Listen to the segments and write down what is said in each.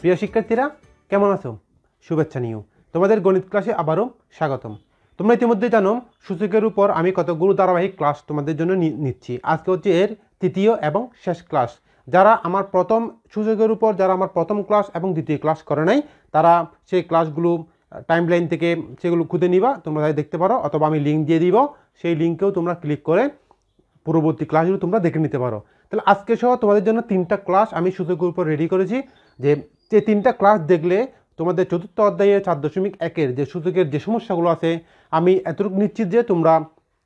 প্রিয় শিক্ষার্থীরা কেমন আছো শুভেচ্ছা নিউ তোমাদের গণিত ক্লাসে আবারও স্বাগতম তোমরা ইতিমধ্যে জানো সূচকের উপর আমি কতগুলো ধারাবাহিক ক্লাস তোমাদের জন্য নিচ্ছি আজকে হচ্ছে এর তৃতীয় এবং শেষ ক্লাস যারা আমার প্রথম সূচকের উপর যারা আমার প্রথম ক্লাস এবং দ্বিতীয় ক্লাস করে নাই তারা সেই ক্লাসগুলো টাইম লাইন থেকে সেগুলো খুঁজে নিবা তোমরা তাই দেখতে পারো অথবা আমি লিঙ্ক দিয়ে দিব সেই লিঙ্কেও তোমরা ক্লিক করে পূর্ববর্তী ক্লাসগুলো তোমরা দেখে নিতে পারো তাহলে আজকে সহ তোমাদের জন্য তিনটা ক্লাস আমি সূচকের উপর রেডি করেছি যে যে তিনটা ক্লাস দেখলে তোমাদের চতুর্থ অধ্যায়ে চার দশমিক একের যে সুযোগের যে সমস্যাগুলো আছে আমি এতটুকু নিশ্চিত যে তোমরা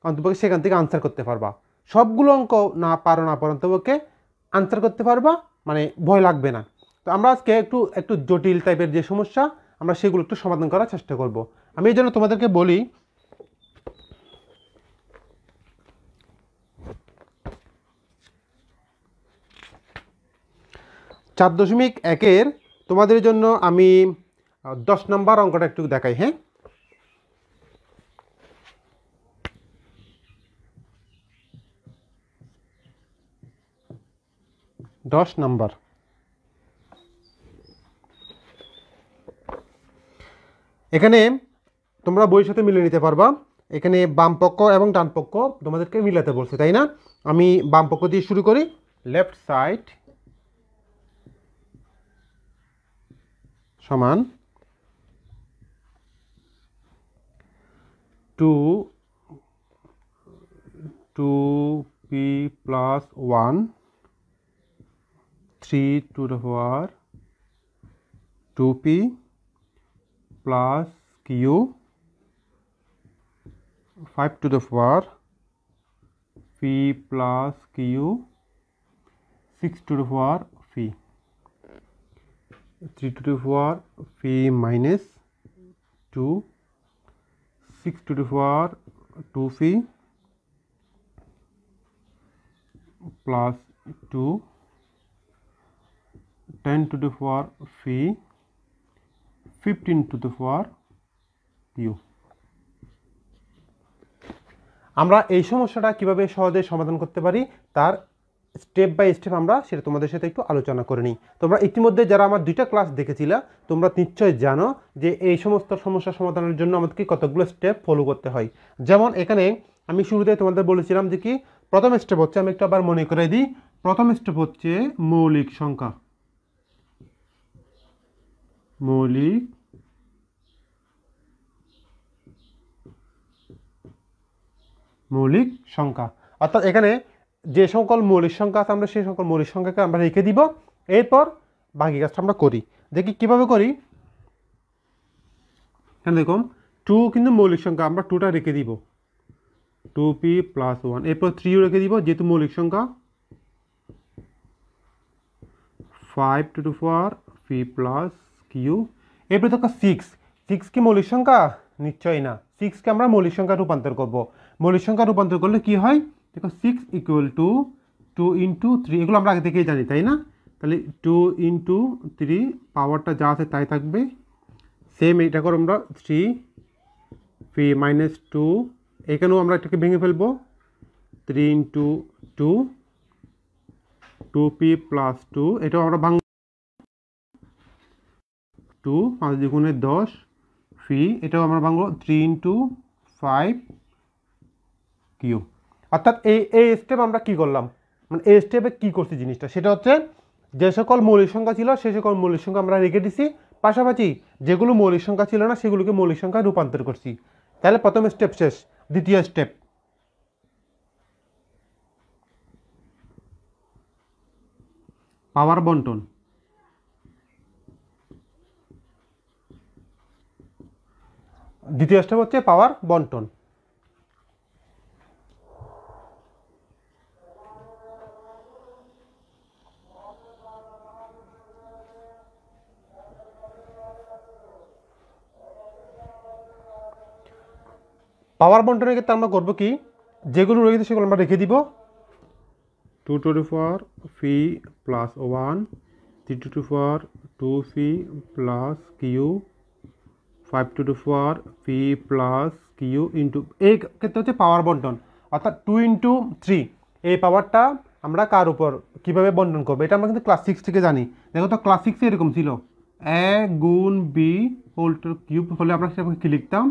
অন্তপক্ষে সেখান থেকে আনসার করতে পারবা সবগুলো অঙ্ক না পারো না পারো অন্তপক্ষে আনসার করতে পারবা মানে ভয় লাগবে না তো আমরা আজকে একটু একটু জটিল টাইপের যে সমস্যা আমরা সেগুলো একটু সমাধান করার চেষ্টা করব আমি এই জন্য তোমাদেরকে বলি চার দশমিক একের তোমাদের জন্য আমি দশ নম্বর অঙ্কটা একটু দেখাই হ্যাঁ দশ নম্বর এখানে তোমরা বইয়ের সাথে মিলে নিতে পারবা এখানে বামপক্ষ এবং ডানপক্ষ তোমাদেরকে মিলাতে বলছে তাই না আমি বামপক্ষ দিয়ে শুরু করি লেফট সাইড সমান 2 to P plus 1 3 to the power 2p plus q 5 to the power p plus q 6 to the power p three two to power P minus two six two to power two P plus two ten two to power P fifteen two to power U আমরা এই সমস্যাটা কিভাবে সহজে সমাধান করতে পারি তার step by step আমরা সেটা তোমাদের সাথে একটু আলোচনা করে নিই তোমরা ইতিমধ্যে যারা আমার দুইটা ক্লাস দেখেছিলে তোমরা নিশ্চয় জানো যে এই সমস্ত সমস্যা সমাধানের জন্য আমাদেরকে কতগুলো স্টেপ ফলো করতে হয় যেমন এখানে আমি শুরুতে তোমাদের বলেছিলাম যে কি প্রথম স্টেপ হচ্ছে আমি একটু আবার মনে করে দিই প্রথম স্টেপ হচ্ছে মৌলিক সংখ্যা মৌলিক মৌলিক সংখ্যা অর্থাৎ এখানে যে সকল মৌলিক সংখ্যা আছে আমরা সেই সকল মৌলিক সংখ্যাকে আমরা রেখে দিব এরপর বাকি কাজটা আমরা করি দেখি কীভাবে করি হ্যাঁ দেখুন টু কিন্তু মৌলিক সংখ্যা আমরা টুটা রেখে দিব টু পি প্লাস ওয়ান এরপর থ্রিও রেখে দিব যেহেতু মৌলিক সংখ্যা five two to four P plus Q এরপরে দেখো সিক্স সিক্স কি মৌলিক সংখ্যা নিশ্চয়ই না সিক্সকে আমরা মৌলিক সংখ্যা রূপান্তর করব মৌলিক সংখ্যা রূপান্তর করলে কি হয় দেখো six equal to two into three এগুলো আমরা আগে থেকেই জানি তাই না তাহলে টু ইন্টু থ্রি পাওয়ারটা যা আছে তাই থাকবে সেম এটা করো আমরা থ্রি পি মাইনাস টু এখানেও আমরা এটাকে ভেঙে ফেলবো three into two to P plus two এটাও আমরা ভাঙ টু পাঁচ দ্বিগুণে দশ ফি এটাও আমরা ভাঙবো থ্রি ইন্টু ফাইভ কিউ অর্থাৎ এই এই স্টেপ আমরা কি করলাম মানে এই স্টেপে কি করছি জিনিসটা সেটা হচ্ছে যে সকল মৌলিক সংখ্যা ছিল সে সকল মৌলিক সংখ্যা আমরা রেখে দিছি পাশাপাশি যেগুলো মৌলিক সংখ্যা ছিল না সেগুলোকে মৌলিক সংখ্যায় রূপান্তর করছি তাহলে প্রথম স্টেপ শেষ দ্বিতীয় স্টেপ পাওয়ার বন্টন দ্বিতীয় স্টেপ হচ্ছে পাওয়ার বন্টন পাওয়ার বন্টনের ক্ষেত্রে আমরা করবো কি যেগুলো রয়ে গেছে সেগুলো আমরা রেখে দিব two to four P plus one three two to four two P plus Q five two to four P plus Q into এই ক্ষেত্রে হচ্ছে পাওয়ার বন্টন অর্থাৎ টু ইন্টু থ্রি এই পাওয়ারটা আমরা কার উপর কীভাবে বন্টন করবো এটা আমরা কিন্তু ক্লাস সিক্স থেকে জানি দেখো তো ক্লাস সিক্সে এরকম ছিল এ গুণ বি হোল্টার কিউব হলে আমরা সেরকম কী লিখতাম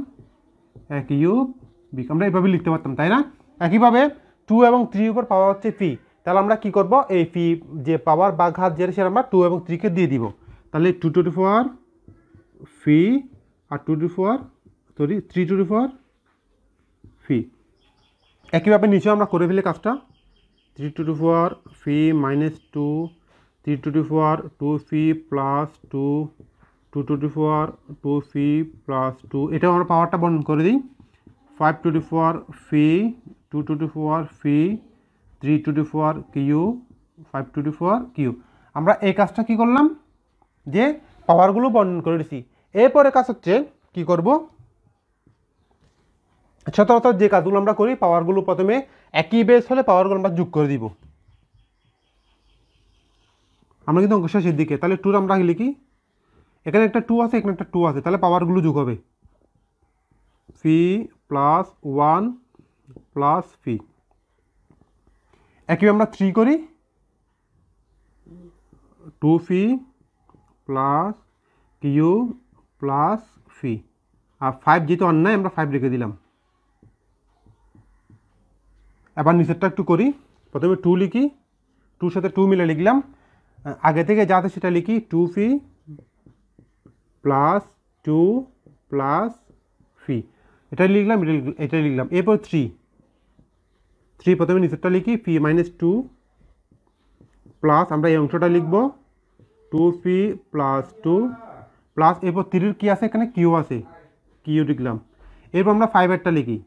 এ কিউব বিক আমরা এইভাবে লিখতে পারতাম তাই না একইভাবে টু এবং থ্রি উপর পাওয়ার হচ্ছে পি তাহলে আমরা কি করব এই পি যে পাওয়ার বা ঘাত যেটা সেটা আমরা টু এবং থ্রিকে দিয়ে দিব তাহলে two two to four P আর two to four sorry three two to four P একইভাবে নিচেও আমরা করে ফেলি কাজটা three two to four P minus two three two to four two P plus two two two to four two P plus two এটাও আমরা পাওয়ারটা বর্ণন করে দিই 5 to the power phi, 2 to the power phi, 3 to the power q, 5 to the power q আমরা এই কাজটা কি করলাম যে পাওয়ারগুলো বর্ণন করে দিছি এরপরে কাজ হচ্ছে কি করব সচরাচর যে কাজগুলো আমরা করি পাওয়ারগুলো প্রথমে একই বেস হলে পাওয়ারগুলো আমরা যোগ করে দিব আমরা কিন্তু অঙ্ক শেষের দিকে তাহলে টুর আমরা লিখি এখানে একটা টু আছে এখানে একটা টু আছে তাহলে পাওয়ারগুলো যোগ হবে P plus one plus P একই আমরা থ্রি করি two P plus Q plus P আর ফাইভ যেহেতু অন্যায় আমরা ফাইভ রেখে দিলাম এবার নিচেরটা একটু করি প্রথমে টু লিখি টুর সাথে টু মিলে লিখলাম আগে থেকে যাতে সেটা লিখি two P plus two plus P এটা লিখলাম এটা লিখলাম এরপর থ্রি থ্রি প্রথমে নিচেরটা লিখি পি মাইনাস টু প্লাস আমরা এই অংশটা লিখব two P plus two plus এরপর থ্রির কী আছে এখানে কিউ আছে কিউ লিখলাম এরপর আমরা ফাইবারটা লিখি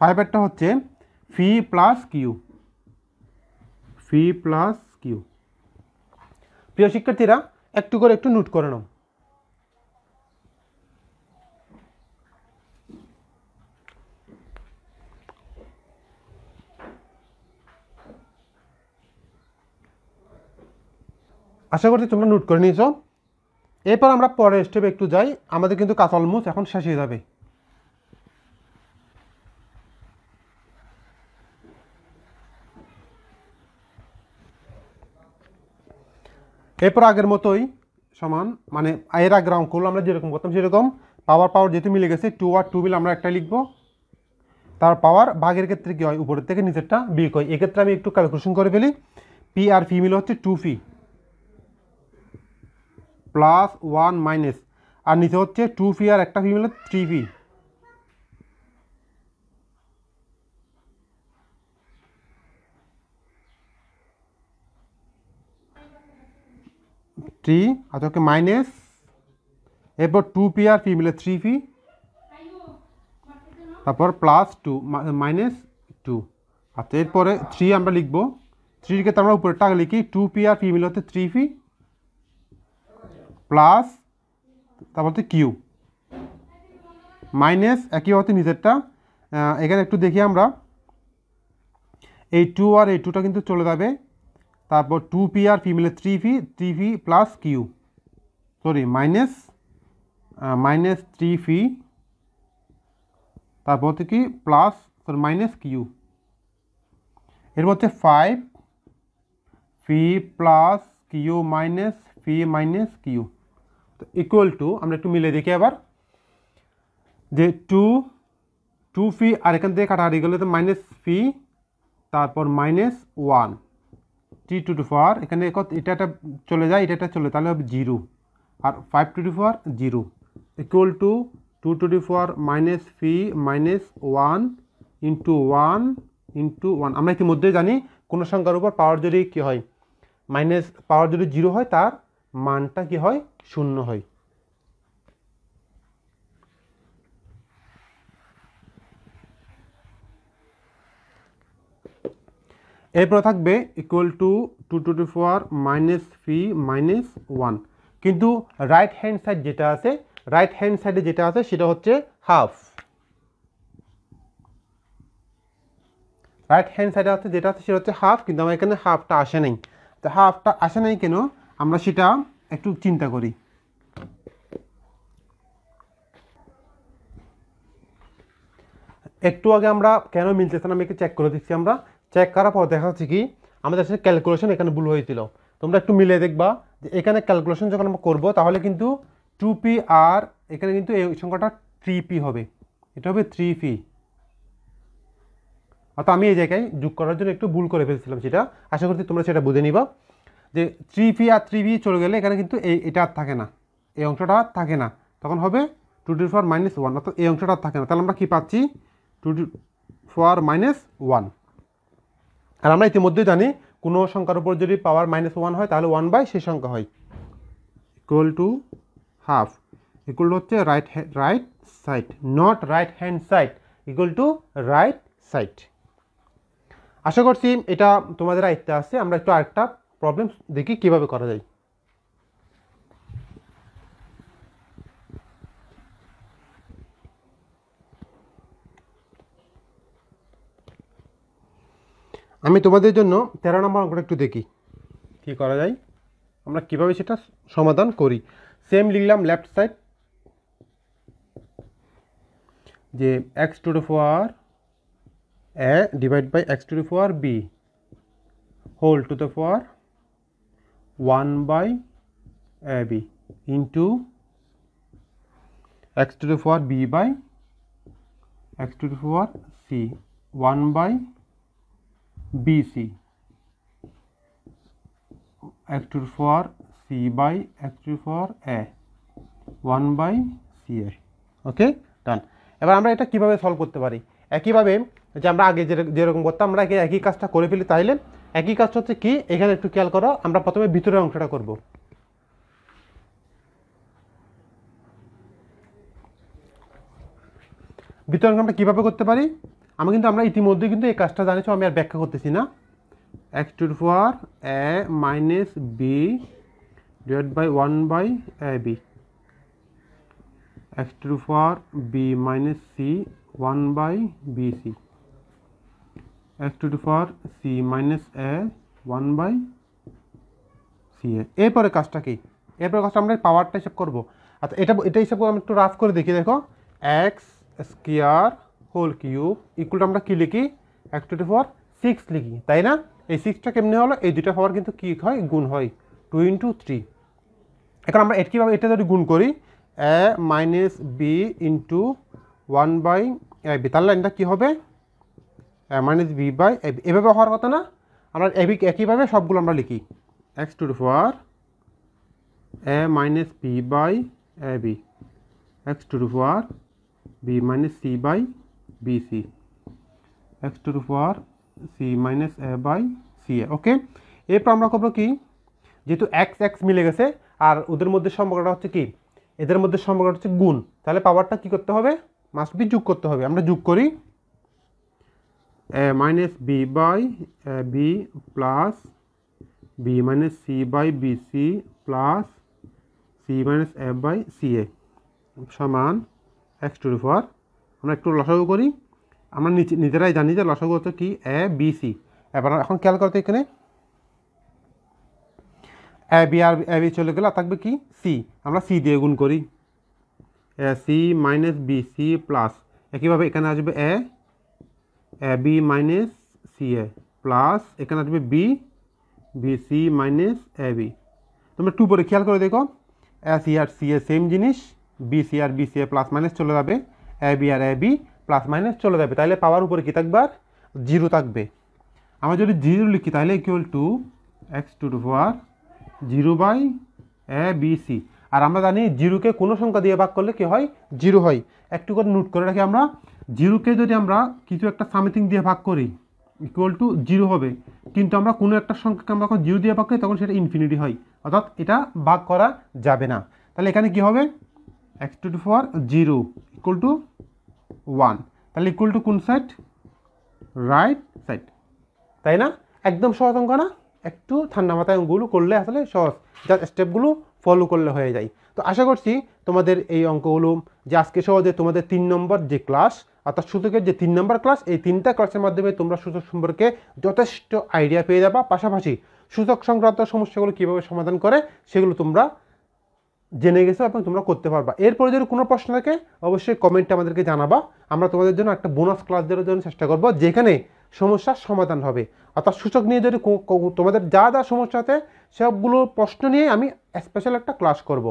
ফাইবারটা হচ্ছে P plus Q P plus Q প্রিয় শিক্ষার্থীরা একটু করে একটু নোট করে নাও আশা করছি তোমরা নোট করে নিয়েছ এরপর আমরা পরের স্টেপে একটু যাই আমাদের কিন্তু মুছ এখন শেষ হয়ে যাবে এরপর আগের মতোই সমান মানে এর আগের অঙ্কগুলো আমরা যেরকম করতাম সেরকম পাওয়ার পাওয়ার যেহেতু মিলে গেছে টু আর টু মিল আমরা একটা লিখবো তার পাওয়ার ভাগের ক্ষেত্রে কী হয় উপরের থেকে নিচেরটা বিয়ে হয় এক্ষেত্রে আমি একটু ক্যালকুলেশন করে ফেলি পি আর ফি মিল হচ্ছে two P plus one minus আর নিচে হচ্ছে টু পি আর একটা পি মিলে থ্রি ফি থ্রি আচ্ছা ওকে মাইনাস এরপর টু পি আর ফি মিলে থ্রি ফি তারপর প্লাস টু মাইনাস টু আচ্ছা এরপরে থ্রি আমরা লিখবো থ্রিকে তো আমরা উপরেরটা লিখি টু পি আর ফি মিলে হচ্ছে থ্রি ফি প্লাস তারপর হচ্ছে কিউ মাইনাস একই হচ্ছে নিজেরটা এখানে একটু দেখি আমরা এই টু আর এই টুটা কিন্তু চলে যাবে তারপর টু পি আর পি মিলে three P three P plus Q sorry minus minus three P তারপর হচ্ছে কি প্লাস সরি মাইনাস কিউ এরপর হচ্ছে five P plus Q minus P minus Q তো ইকুয়াল টু আমরা একটু মিলে দেখি আবার যে টু টু ফি আর এখান থেকে কাটাকাটি গেলে তো মাইনাস ফি তারপর মাইনাস ওয়ান টি টু টু ফোর এখানে এটা একটা চলে যায় এটা একটা চলে তাহলে হবে জিরো আর five two to four zero equal to two two to four minus P minus one into one into one আমরা ইতিমধ্যেই জানি কোনো সংখ্যার উপর পাওয়ার যদি কী হয় মাইনাস পাওয়ার যদি জিরো হয় তার মানটা কি হয় শূন্য হয় এরপরে থাকবে equal to two two to four minus P minus one কিন্তু রাইট হ্যান্ড সাইড যেটা আছে রাইট হ্যান্ড সাইডে যেটা আছে সেটা হচ্ছে হাফ রাইট হ্যান্ড সাইডে আছে যেটা আছে সেটা হচ্ছে হাফ কিন্তু আমার এখানে হাফটা আসে নাই তো হাফটা আসে নাই কেন আমরা সেটা একটু চিন্তা করি একটু আগে আমরা কেন মিলতেছে না আমি একটু চেক করে দিচ্ছি আমরা চেক করার পর দেখা যাচ্ছে কি আমাদের সাথে ক্যালকুলেশন এখানে ভুল হয়েছিল তোমরা একটু মিলে দেখবা যে এখানে ক্যালকুলেশন যখন আমরা করবো তাহলে কিন্তু টু পি আর এখানে কিন্তু এই সংখ্যাটা থ্রি পি হবে এটা হবে থ্রি পি অর্থাৎ আমি এই জায়গায় যোগ করার জন্য একটু ভুল করে ফেলছিলাম সেটা আশা করছি তোমরা সেটা বুঝে নিবা যে থ্রি পি আর থ্রি বি চলে গেলে এখানে কিন্তু এই এটা আর থাকে না এই অংশটা আর থাকে না তখন হবে two to four minus one অর্থাৎ এই অংশটা আর থাকে না তাহলে আমরা কী পাচ্ছি two to four minus one আর আমরা ইতিমধ্যে জানি কোনো সংখ্যার উপর যদি পাওয়ার মাইনাস ওয়ান হয় তাহলে ওয়ান বাই সেই সংখ্যা হয় equal to half equal to হচ্ছে right hand right side not right hand side equal to right side আশা করছি এটা তোমাদের আয়ত্তে আছে আমরা একটু আরেকটা প্রবলেম দেখি কিভাবে করা যায় আমি তোমাদের জন্য তেরো নম্বর অঙ্কটা একটু দেখি কি করা যায় আমরা কিভাবে সেটা সমাধান করি সেম লিখলাম লেফট সাইড যে X to ফোয়ার A divide by X to ফোয়ার B whole to the four 1 by AB into x to the power b by x to the power c 1 by bc x to the power c by x to the power a 1 by ca okay done এবার আমরা এটা কিভাবে solve করতে পারি একইভাবে যে আমরা আগে যেরকম করতাম আমরা একই কাজটা করে ফেলি তাইলে একই কাজ হচ্ছে কি এখানে একটু খেয়াল করো আমরা প্রথমে ভিতরের অংশটা করব ভিতরের অংশ আমরা কীভাবে করতে পারি আমি কিন্তু আমরা ইতিমধ্যে কিন্তু এই কাজটা জানিয়েছি আমি আর ব্যাখ্যা করতেছি না x to ফোয়ার a minus b divide by one by a b x to ফোয়ার b minus c one by b c x to to four c minus a one by c a এরপরে কাজটা কি এরপরে কাজটা আমরা পাওয়ারটা হিসাব করবো আচ্ছা এটা এটা হিসাব করে আমি একটু রাফ করে দেখি দেখো x square whole cube equal আমরা কী লিখি x to to four six লিখি তাই না এই সিক্সটা কেমনি হলো এই দুটো পাওয়ার কিন্তু কী হয় গুণ হয় টু ইন্টু থ্রি এখন আমরা এট কিভাবে এটা যদি গুণ করি a minus b into one by a b তার লাইনটা কী হবে মাইনাস বি বাই এভাবে হওয়ার কথা না আমরা এবি একইভাবে সবগুলো আমরা লিখি x to ফোয়ার a minus b by a b x to ফোয়ার b minus c by b c x to power c minus a by c a okay এরপর আমরা করবো কি যেহেতু এক্স এক্স মিলে গেছে আর ওদের মধ্যে সম্পর্কটা হচ্ছে কি এদের মধ্যে সম্পর্কটা হচ্ছে গুণ তাহলে পাওয়ারটা কি করতে হবে মাস্ট বি যোগ করতে হবে আমরা যোগ করি minus b by b plus b minus c by bc plus c minus f by ca সমান এক্স টু ফোর আমরা একটু লসাগু করি আমরা নিচে নিজেরাই জানি যে লসাগু হতো কি এ বি সি এবার এখন খেয়াল করতে এখানে A B R A B চলে গেলে থাকবে কি সি আমরা সি দিয়ে গুণ করি a c minus b c plus একইভাবে এখানে আসবে a ab minus ca plus এখানে আসবে b b c minus ab তোমরা টু পরে খেয়াল করে দেখো এস আর সি এ সেম জিনিস বি সি আর b c a plus minus চলে যাবে এবি আর এবি প্লাস মাইনাস চলে যাবে তাহলে পাওয়ার উপরে কী থাকবে জিরো থাকবে আমরা যদি জিরো লিখি তাহলে equal to x to to power zero by a b c আর আমরা জানি জিরোকে কোনো সংখ্যা দিয়ে ভাগ করলে কি হয় জিরো হয় একটু করে নোট করে রাখি আমরা জিরোকে যদি আমরা কিছু একটা সামথিং দিয়ে ভাগ করি ইকুয়াল টু জিরো হবে কিন্তু আমরা কোনো একটা সংখ্যাকে আমরা যখন জিরো দিয়ে ভাগ করি তখন সেটা ইনফিনিটি হয় অর্থাৎ এটা ভাগ করা যাবে না তাহলে এখানে কি হবে x to to four zero equal to one তাহলে ইকুয়াল টু কোন সাইড রাইট সাইড তাই না একদম সহজ অঙ্ক না একটু ঠান্ডা মাথায় অঙ্কগুলো করলে আসলে সহজ যার স্টেপগুলো ফলো করলে হয়ে যায় তো আশা করছি তোমাদের এই অঙ্কগুলো যে আজকে সহজে তোমাদের তিন নম্বর যে ক্লাস অর্থাৎ সূচকের যে তিন নম্বর ক্লাস এই তিনটা ক্লাসের মাধ্যমে তোমরা সূচক সম্পর্কে যথেষ্ট আইডিয়া পেয়ে যাবা পাশাপাশি সূচক সংক্রান্ত সমস্যাগুলো কীভাবে সমাধান করে সেগুলো তোমরা জেনে গেছো এবং তোমরা করতে পারবা এরপরে যদি কোনো প্রশ্ন থাকে অবশ্যই কমেন্টে আমাদেরকে জানাবা আমরা তোমাদের জন্য একটা বোনাস ক্লাস দেওয়ার জন্য চেষ্টা করবো যেখানে সমস্যার সমাধান হবে অর্থাৎ সূচক নিয়ে যদি তোমাদের যা যা সমস্যা আছে সবগুলো প্রশ্ন নিয়ে আমি স্পেশাল একটা ক্লাস করব।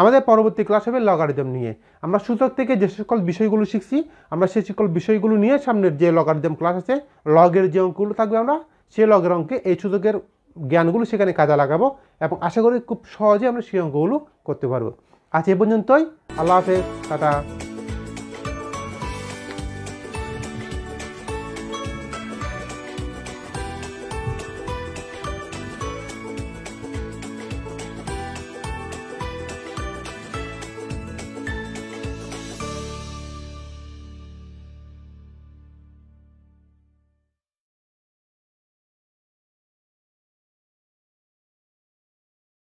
আমাদের পরবর্তী ক্লাস হবে লগারিদম নিয়ে আমরা সূচক থেকে যে সকল বিষয়গুলো শিখছি আমরা সে সকল বিষয়গুলো নিয়ে সামনের যে লগারিদম ক্লাস আছে লগের যে অঙ্কগুলো থাকবে আমরা সে লগের অঙ্কে এই সূচকের জ্ঞানগুলো সেখানে কাজে লাগাবো এবং আশা করি খুব সহজে আমরা সেই অঙ্কগুলো করতে পারবো আজ এ পর্যন্তই আল্লাহ হাফেজ টাটা